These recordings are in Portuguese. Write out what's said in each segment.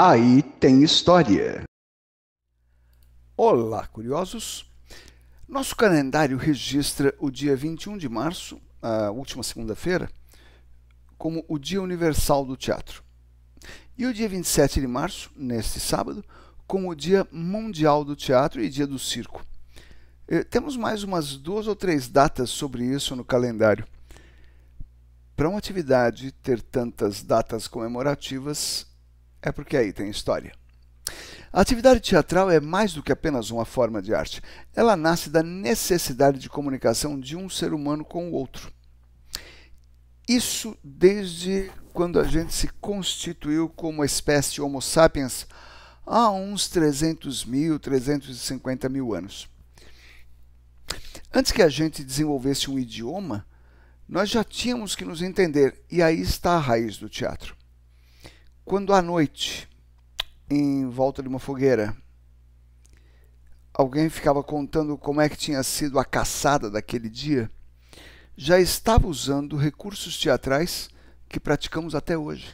Aí tem história. Olá, curiosos! Nosso calendário registra o dia 21 de março, a última segunda-feira, como o Dia Universal do Teatro. E o dia 27 de março, neste sábado, como o Dia Mundial do Teatro e Dia do Circo. Eh, temos mais umas duas ou três datas sobre isso no calendário. Para uma atividade ter tantas datas comemorativas é porque aí tem história. A atividade teatral é mais do que apenas uma forma de arte. Ela nasce da necessidade de comunicação de um ser humano com o outro. Isso desde quando a gente se constituiu como espécie Homo sapiens há uns 300 mil, 350 mil anos. Antes que a gente desenvolvesse um idioma, nós já tínhamos que nos entender, e aí está a raiz do teatro. Quando à noite, em volta de uma fogueira, alguém ficava contando como é que tinha sido a caçada daquele dia, já estava usando recursos teatrais que praticamos até hoje.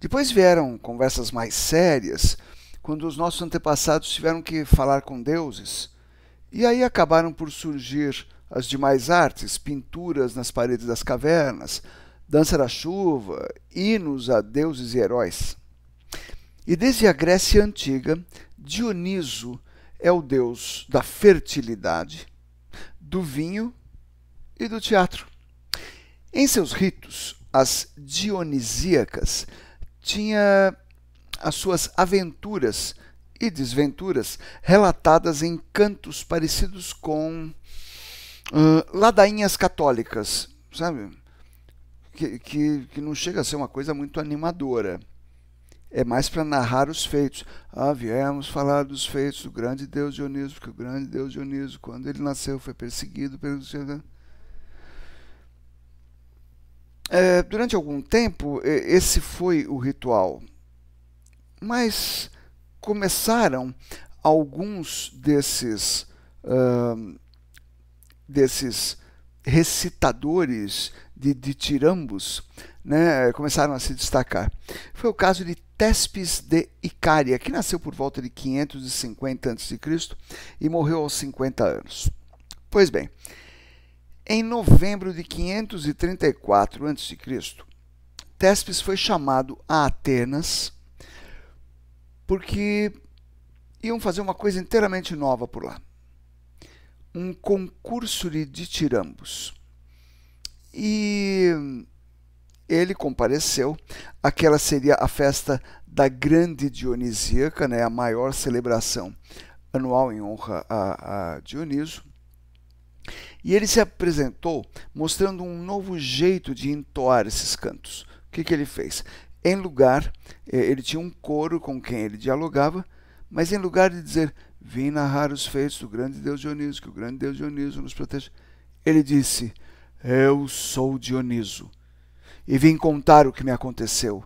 Depois vieram conversas mais sérias, quando os nossos antepassados tiveram que falar com deuses, e aí acabaram por surgir as demais artes, pinturas nas paredes das cavernas, dança da chuva, hinos a deuses e heróis. E desde a Grécia antiga, Dioniso é o deus da fertilidade, do vinho e do teatro. Em seus ritos, as dionisíacas tinha as suas aventuras e desventuras relatadas em cantos parecidos com uh, ladainhas católicas, sabe? que, que, que não chega a ser uma coisa muito animadora. É mais para narrar os feitos. Ah, viemos falar dos feitos do grande Deus Dioniso, porque o grande Deus Dioniso, quando ele nasceu, foi perseguido pelo É, durante algum tempo, esse foi o ritual. Mas começaram alguns desses, uh, desses recitadores de, de tirambos né, eh, começaram a se destacar. Foi o caso de Tespes de Icária, que nasceu por volta de 550 a.C. e morreu aos 50 anos. Pois bem, em novembro de 534 a.C., Tespes foi chamado a Atenas porque iam fazer uma coisa inteiramente nova por lá. Um concurso de ditirambos. E ele compareceu. Aquela seria a festa da Grande Dionisíaca, né, a maior celebração anual em honra a, a Dioniso. E ele se apresentou mostrando um novo jeito de entoar esses cantos. O que, que ele fez? Em lugar, eh, ele tinha um coro com quem ele dialogava, mas em lugar de dizer vim narrar os feitos do grande Deus Dioniso, que o grande Deus Dioniso nos protege, ele disse: Eu sou Dioniso, e vim contar o que me aconteceu.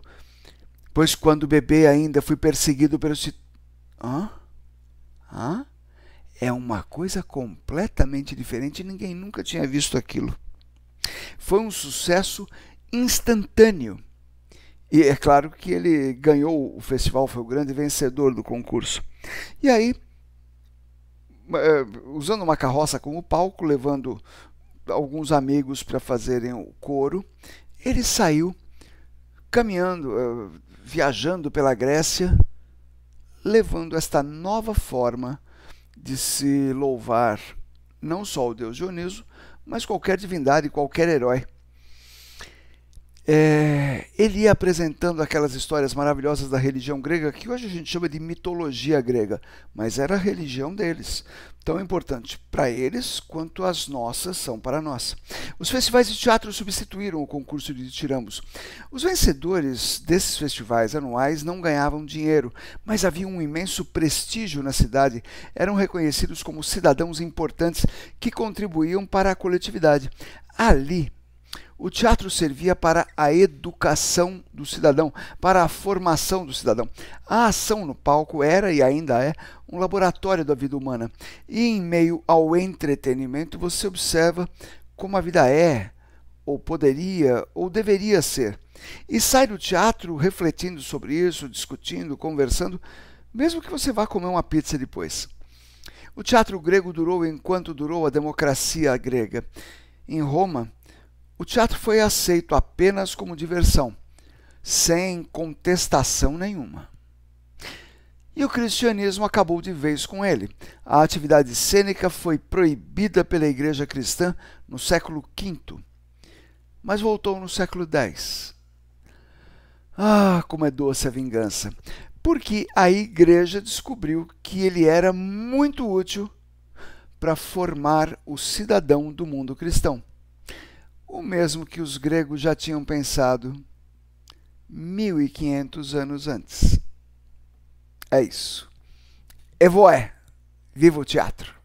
Pois quando bebê ainda fui perseguido pelo Hã? Hã? É uma coisa completamente diferente, ninguém nunca tinha visto aquilo. Foi um sucesso instantâneo. E é claro que ele ganhou o festival, foi o grande vencedor do concurso. E aí, eh, usando uma carroça como palco, levando alguns amigos para fazerem o coro, ele saiu caminhando, eh, viajando pela Grécia, levando esta nova forma de se louvar não só o deus Dioniso, mas qualquer divindade, qualquer herói é, ele ia apresentando aquelas histórias maravilhosas da religião grega, que hoje a gente chama de mitologia grega, mas era a religião deles. Tão importante para eles quanto as nossas são para nós. Os festivais de teatro substituíram o concurso de tiramos. Os vencedores desses festivais anuais não ganhavam dinheiro, mas havia um imenso prestígio na cidade. Eram reconhecidos como cidadãos importantes que contribuíam para a coletividade. Ali, o teatro servia para a educação do cidadão, para a formação do cidadão. A ação no palco era e ainda é um laboratório da vida humana. E em meio ao entretenimento, você observa como a vida é, ou poderia, ou deveria ser. E sai do teatro refletindo sobre isso, discutindo, conversando, mesmo que você vá comer uma pizza depois. O teatro grego durou enquanto durou a democracia grega. Em Roma, o teatro foi aceito apenas como diversão, sem contestação nenhuma. E o cristianismo acabou de vez com ele. A atividade cênica foi proibida pela Igreja Cristã no século V, mas voltou no século X. Ah, como é doce a vingança! Porque a Igreja descobriu que ele era muito útil para formar o cidadão do mundo cristão o mesmo que os gregos já tinham pensado 1500 anos antes. É isso. Evoé, viva o teatro!